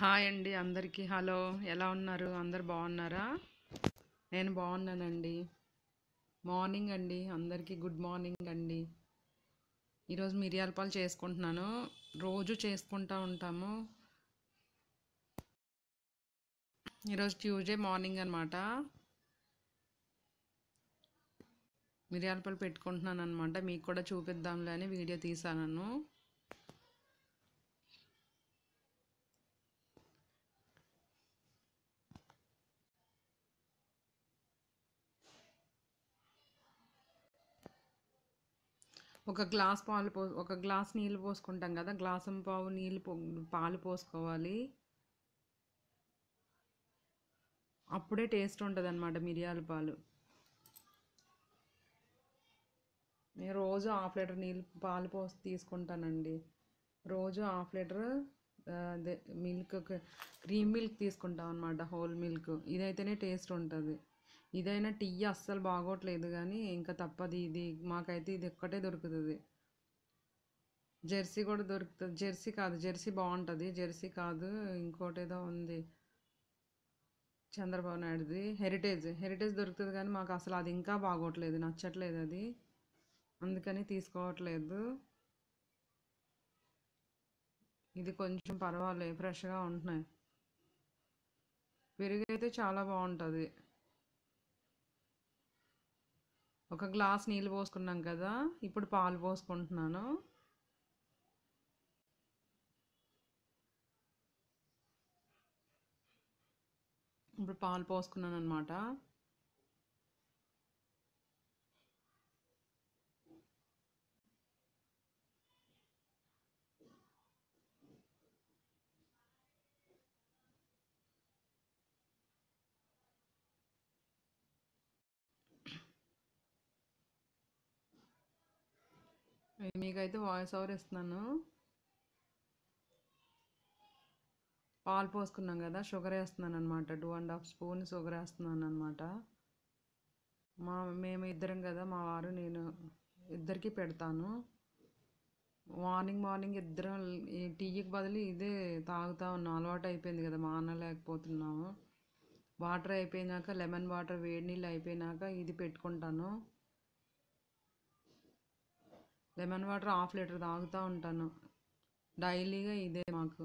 hi అండి అందరికీ hello ఎలా ఉన్నారు అందరు బాగున్నారా నేను బాగున్నానండి మార్నింగ్ అండి అందరికీ గుడ్ మార్నింగ్ అండి ఈరోజు మిరియాల పాలు చేసుకుంటున్నాను రోజు చేసుకుంటూ ఉంటాము ఈరోజు ట్యూస్డే మార్నింగ్ అనమాట మిరియాల పాలు పెట్టుకుంటున్నాను అనమాట మీకు కూడా చూపిద్దాంలే అని వీడియో తీసాను ఒక గ్లాస్ పాలు పో ఒక గ్లాస్ నీళ్ళు పోసుకుంటాం కదా గ్లాసం పావు నీళ్ళు పో పాలు పోసుకోవాలి అప్పుడే టేస్ట్ ఉంటుంది అనమాట మిరియాల పాలు నేను రోజు హాఫ్ లీటర్ నీళ్ళు పాలు పోసి తీసుకుంటానండి రోజు హాఫ్ లీటర్ అదే మిల్క్ క్రీమ్ మిల్క్ తీసుకుంటాం అనమాట హోల్ మిల్క్ ఇదైతేనే టేస్ట్ ఉంటుంది ఇదైనా టీ అస్సలు బాగోట్లేదు కానీ ఇంకా తప్పదు ఇది మాకైతే ఇది ఒక్కటే దొరుకుతుంది జెర్సీ కూడా దొరుకుతుంది జెర్సీ కాదు జెర్సీ బాగుంటుంది జెర్సీ కాదు ఇంకోటి ఏదో ఉంది చంద్రబాబు నాయుడుది హెరిటేజ్ హెరిటేజ్ దొరుకుతుంది కానీ మాకు అసలు అది ఇంకా బాగోట్లేదు నచ్చట్లేదు అది అందుకని తీసుకోవట్లేదు ఇది కొంచెం పర్వాలేదు ఫ్రెష్గా ఉంటున్నాయి పెరుగు అయితే చాలా బాగుంటుంది ఒక గ్లాస్ నీళ్ళు పోసుకున్నాం కదా ఇప్పుడు పాలు పోసుకుంటున్నాను ఇప్పుడు పాలు పోసుకున్నాను అనమాట మీకైతే వాయిస్ ఓవర్ ఇస్తున్నాను పాలు పోసుకున్నాం కదా షుగర్ వేస్తున్నాను అనమాట two and half spoon sugar వేస్తున్నాను అనమాట మా మేము ఇద్దరం కదా మా వారు నేను ఇద్దరికి పెడతాను మార్నింగ్ మార్నింగ్ ఇద్దరం ఈ టీకి బదులు ఇదే తాగుతా ఉన్నాం అలవాటు అయిపోయింది కదా మానలేకపోతున్నాము వాటర్ అయిపోయినాక లెమన్ వాటర్ వేడి నీళ్ళు అయిపోయినాక ఇది పెట్టుకుంటాను లెమన్ వాటర్ హాఫ్ లీటర్ తాగుతూ ఉంటాను డైలీగా ఇదే మాకు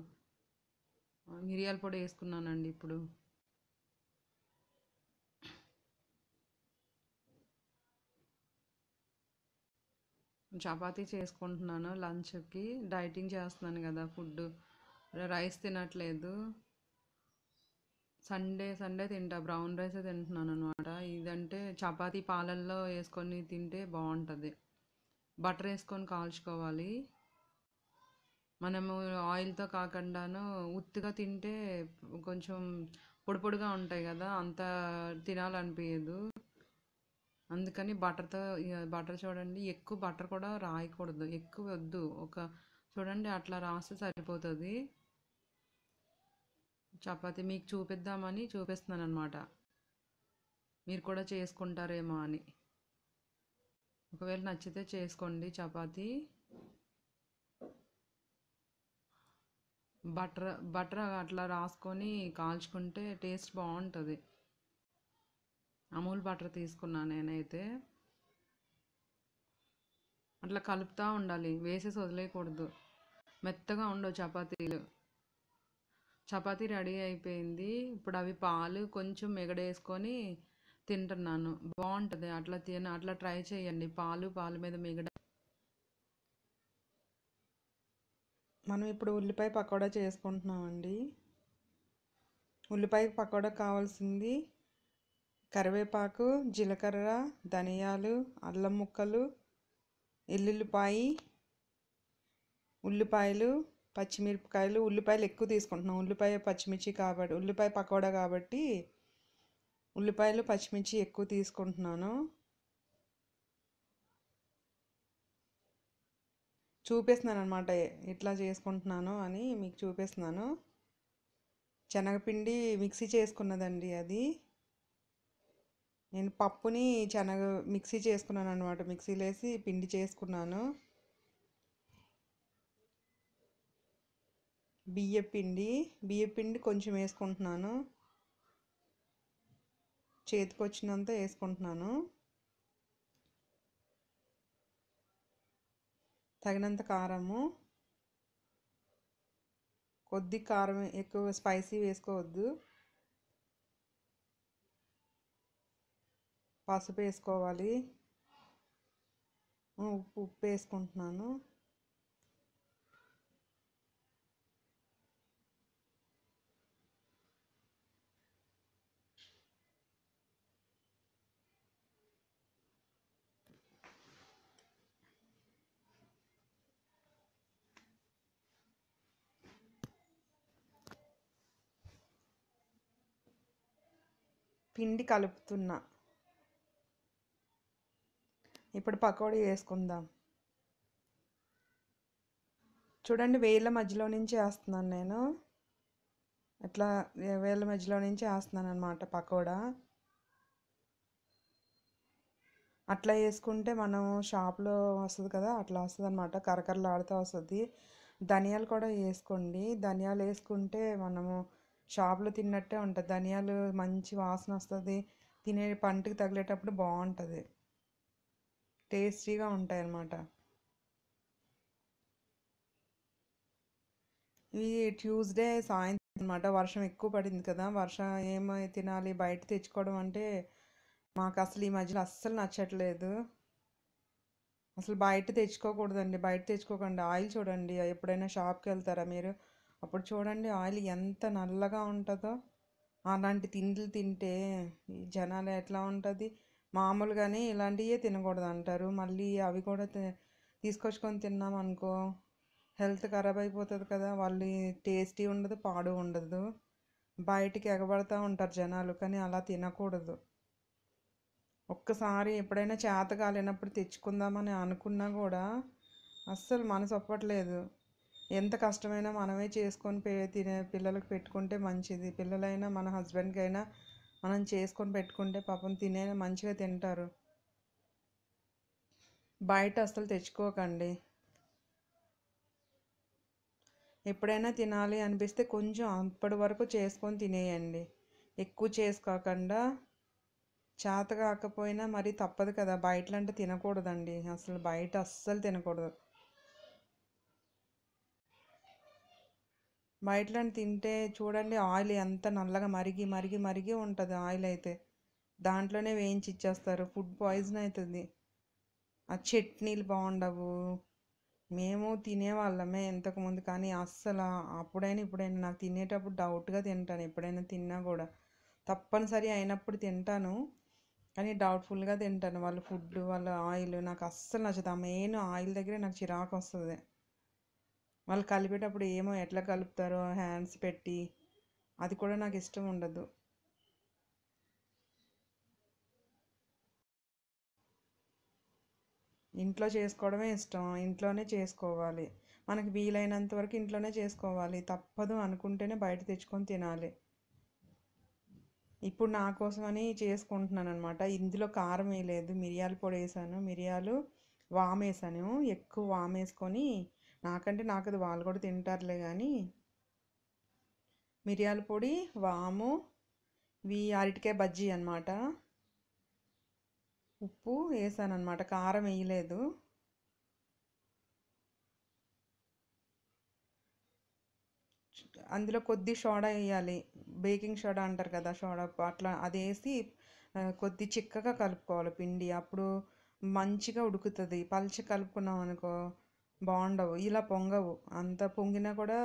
మిరియాల పొడి వేసుకున్నానండి ఇప్పుడు చపాతీ చేసుకుంటున్నాను లంచ్కి డైటింగ్ చేస్తున్నాను కదా ఫుడ్ రైస్ తినట్లేదు సండే సండే తింటా బ్రౌన్ రైసే తింటున్నాను అనమాట ఇదంటే చపాతీ పాలల్లో వేసుకొని తింటే బాగుంటుంది బటర్ వేసుకొని కాల్చుకోవాలి మనము ఆయిల్తో కాకుండాను ఉత్తిగా తింటే కొంచెం పొడి పొడిగా ఉంటాయి కదా అంత తినాలనిపించదు అందుకని బటర్తో బటర్ చూడండి ఎక్కువ బటర్ కూడా రాయకూడదు ఎక్కువ వద్దు ఒక చూడండి అట్లా రాస్తే సరిపోతుంది చపాతి మీకు చూపిద్దామని చూపిస్తున్నాను అనమాట మీరు కూడా చేసుకుంటారేమో అని ఒకవేళ నచ్చితే చేసుకోండి చపాతీ బటర్ బటర్ అట్లా రాసుకొని కాల్చుకుంటే టేస్ట్ బాగుంటుంది అమూల్ బటర్ తీసుకున్నాను నేనైతే అట్లా కలుపుతూ ఉండాలి వేసేసి వదిలేయకూడదు మెత్తగా ఉండవు చపాతీలు చపాతీ రెడీ అయిపోయింది ఇప్పుడు అవి పాలు కొంచెం మిగడేసుకొని తింటున్నాను బాగుంటుంది అట్లా తిన అట్లా ట్రై చేయండి పాలు పాలు మీద మిగడ మనం ఇప్పుడు ఉల్లిపాయ పకోడా చేసుకుంటున్నామండి ఉల్లిపాయ పకోడా కావాల్సింది కరివేపాకు జీలకర్ర ధనియాలు అల్లం ముక్కలు ఎల్లుల్లిపాయి ఉల్లిపాయలు పచ్చిమిరపకాయలు ఉల్లిపాయలు ఎక్కువ తీసుకుంటున్నాం ఉల్లిపాయ పచ్చిమిర్చి కాబట్టి ఉల్లిపాయ పకోడా కాబట్టి ఉల్లిపాయలు పచ్చిమిర్చి ఎక్కువ తీసుకుంటున్నాను చూపిస్తున్నాను అనమాట ఇట్లా చేసుకుంటున్నాను అని మీకు చూపిస్తున్నాను శనగపిండి మిక్సీ చేసుకున్నదండి అది నేను పప్పుని శనగ మిక్సీ చేసుకున్నాను అనమాట మిక్సీలో వేసి పిండి చేసుకున్నాను బియ్య పిండి బియ్య పిండి కొంచెం వేసుకుంటున్నాను చేతికి వచ్చినంత వేసుకుంటున్నాను తగినంత కారము కొద్ది కారం ఎక్కువ స్పైసీ వేసుకోవద్దు పసుపు వేసుకోవాలి ఉప్పు ఉప్పు వేసుకుంటున్నాను పిండి కలుపుతున్నా ఇప్పుడు పకోడీ వేసుకుందాం చూడండి వేళ్ళ మధ్యలో నుంచి వేస్తున్నాను నేను ఇట్లా వేళ్ళ మధ్యలో నుంచి వేస్తున్నాను అనమాట పకోడా అట్లా వేసుకుంటే మనం షాప్లో వస్తుంది కదా అట్లా వస్తుంది అనమాట కరకరలాడుతూ వస్తుంది ధనియాలు కూడా వేసుకోండి ధనియాలు వేసుకుంటే మనము షాప్లో తిన్నట్టే ఉంటుంది ధనియాలు మంచి వాసన వస్తుంది తినే పంటకు తగిలేటప్పుడు బాగుంటుంది టేస్టీగా ఉంటాయి అన్నమాట ఇవి ట్యూస్డే సాయంత్రం అనమాట వర్షం ఎక్కువ పడింది కదా వర్షం ఏమై తినాలి బయట తెచ్చుకోవడం అంటే మాకు అసలు ఈ మధ్యలో అస్సలు నచ్చట్లేదు అసలు బయట తెచ్చుకోకూడదండి బయట తెచ్చుకోకండి ఆయిల్ చూడండి ఎప్పుడైనా షాప్కి వెళ్తారా మీరు అప్పుడు చూడండి ఆయిల్ ఎంత నల్లగా ఉంటుందో అలాంటి తిండ్లు తింటే ఈ జనాలు ఎట్లా ఉంటుంది మామూలుగానే ఇలాంటివే తినకూడదు అంటారు మళ్ళీ అవి కూడా తీసుకొచ్చుకొని తిన్నాం అనుకో హెల్త్ ఖరాబ్ అయిపోతుంది కదా వాళ్ళు టేస్టీ ఉండదు పాడు ఉండదు బయటికి ఎగబడతా ఉంటారు జనాలు కానీ అలా తినకూడదు ఒక్కసారి ఎప్పుడైనా చేత కాలేనప్పుడు తెచ్చుకుందామని అనుకున్నా కూడా అస్సలు మనసు ఒప్పట్లేదు ఎంత కష్టమైనా మనమే చేసుకొని తినే పిల్లలకు పెట్టుకుంటే మంచిది పిల్లలైనా మన హస్బెండ్కి అయినా మనం చేసుకొని పెట్టుకుంటే పాపం తినే మంచిగా తింటారు బయట అసలు తెచ్చుకోకండి ఎప్పుడైనా తినాలి అనిపిస్తే కొంచెం అప్పటి వరకు చేసుకొని తినేయండి ఎక్కువ చేసుకోకుండా చేత కాకపోయినా మరి తప్పదు కదా బయటలంటే తినకూడదండి అసలు బయట అస్సలు తినకూడదు బయటలను తింటే చూడండి ఆయిల్ ఎంత నల్లగా మరిగి మరిగి మరిగి ఉంటుంది ఆయిల్ అయితే దాంట్లోనే వేయించి ఇచ్చేస్తారు ఫుడ్ పాయిజన్ అవుతుంది ఆ చట్నీలు బాగుండవు మేము తినేవాళ్ళమే ఇంతకుముందు కానీ అస్సలు అప్పుడైనా ఇప్పుడైనా నాకు తినేటప్పుడు డౌట్గా తింటాను ఎప్పుడైనా తిన్నా కూడా తప్పనిసరి అయినప్పుడు తింటాను కానీ డౌట్ఫుల్గా తింటాను వాళ్ళ ఫుడ్ వాళ్ళ ఆయిల్ నాకు అస్సలు నచ్చదు ఆ మెయిన్ ఆయిల్ దగ్గరే నాకు చిరాకు వస్తుంది వాళ్ళు కలిపేటప్పుడు ఏమో ఎట్లా కలుపుతారో హ్యాండ్స్ పెట్టి అది కూడా నాకు ఇష్టం ఉండదు ఇంట్లో చేసుకోవడమే ఇష్టం ఇంట్లోనే చేసుకోవాలి మనకి వీలైనంత వరకు ఇంట్లోనే చేసుకోవాలి తప్పదు అనుకుంటేనే బయట తెచ్చుకొని తినాలి ఇప్పుడు నా కోసమని చేసుకుంటున్నాను అనమాట ఇందులో కారం వేయలేదు మిరియాలు పొడి వేసాను మిరియాలు వామేసాను ఎక్కువ వామేసుకొని నాకంటే నాకు అది వాళ్ళు కూడా తింటారులే కానీ మిరియాల పొడి వాము ఇవి అరటికాయ బజ్జీ అనమాట ఉప్పు వేసాను అనమాట కారం వేయలేదు అందులో కొద్ది సోడా వేయాలి బేకింగ్ సోడా అంటారు కదా సోడా అట్లా అది వేసి కొద్ది చిక్కగా కలుపుకోవాలి పిండి అప్పుడు మంచిగా ఉడుకుతుంది పలిచి కలుపుకున్నాం అనుకో బాగుండవు ఇలా పొంగవు అంత పొంగినా కూడా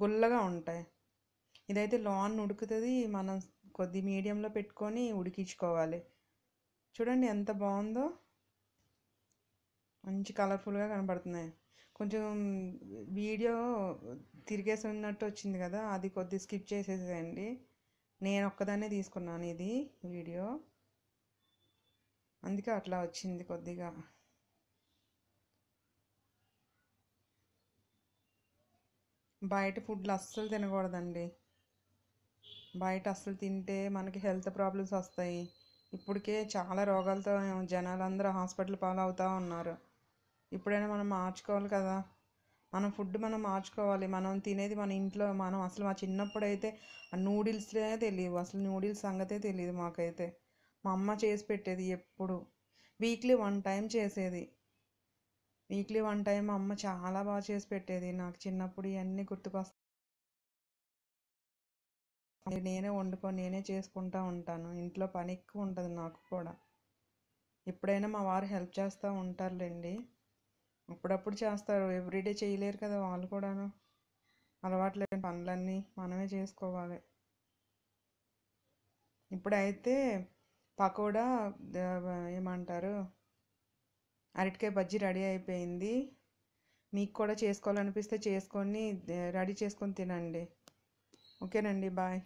గుల్లగా ఉంటాయి ఇదైతే లాన్ ఉడుకుతుంది మనం కొద్ది మీడియంలో పెట్టుకొని ఉడికించుకోవాలి చూడండి ఎంత బాగుందో మంచి కలర్ఫుల్గా కనబడుతున్నాయి కొంచెం వీడియో తిరిగేసి ఉన్నట్టు వచ్చింది కదా అది కొద్ది స్కిప్ చేసేసేయండి నేను ఒక్కదాన్నే తీసుకున్నాను ఇది వీడియో అందుకే అట్లా వచ్చింది కొద్దిగా బయట ఫుడ్లు అస్సలు తినకూడదండి బయట అస్సలు తింటే మనకి హెల్త్ ప్రాబ్లమ్స్ వస్తాయి ఇప్పటికే చాలా రోగాలతో జనాలందరూ హాస్పిటల్ పాలు అవుతూ ఉన్నారు ఇప్పుడైనా మనం మార్చుకోవాలి కదా మనం ఫుడ్ మనం మార్చుకోవాలి మనం తినేది మన ఇంట్లో మనం అసలు మా చిన్నప్పుడు అయితే ఆ నూడిల్స్లే తెలియవు అసలు నూడిల్స్ సంగతే తెలియదు మాకైతే మా అమ్మ చేసి పెట్టేది ఎప్పుడు వీక్లీ వన్ టైం చేసేది వీక్లీ వన్ టైం అమ్మ చాలా బాగా చేసి పెట్టేది నాకు చిన్నప్పుడు ఇవన్నీ గుర్తుకొస్తాయి నేనే వండుకొని నేనే చేసుకుంటూ ఉంటాను ఇంట్లో పని ఎక్కువ ఉంటుంది నాకు కూడా ఎప్పుడైనా మా వారు హెల్ప్ చేస్తూ ఉంటారులేండి అప్పుడప్పుడు చేస్తారు ఎవ్రీడే చేయలేరు కదా వాళ్ళు కూడాను అలవాట్లేని పనులన్నీ మనమే చేసుకోవాలి ఇప్పుడైతే పకోడా ఏమంటారు అరటికాయ బజ్జీ రెడీ అయిపోయింది మీకు కూడా చేసుకోవాలనిపిస్తే చేసుకొని రెడీ చేసుకొని తినండి ఓకేనండి బాయ్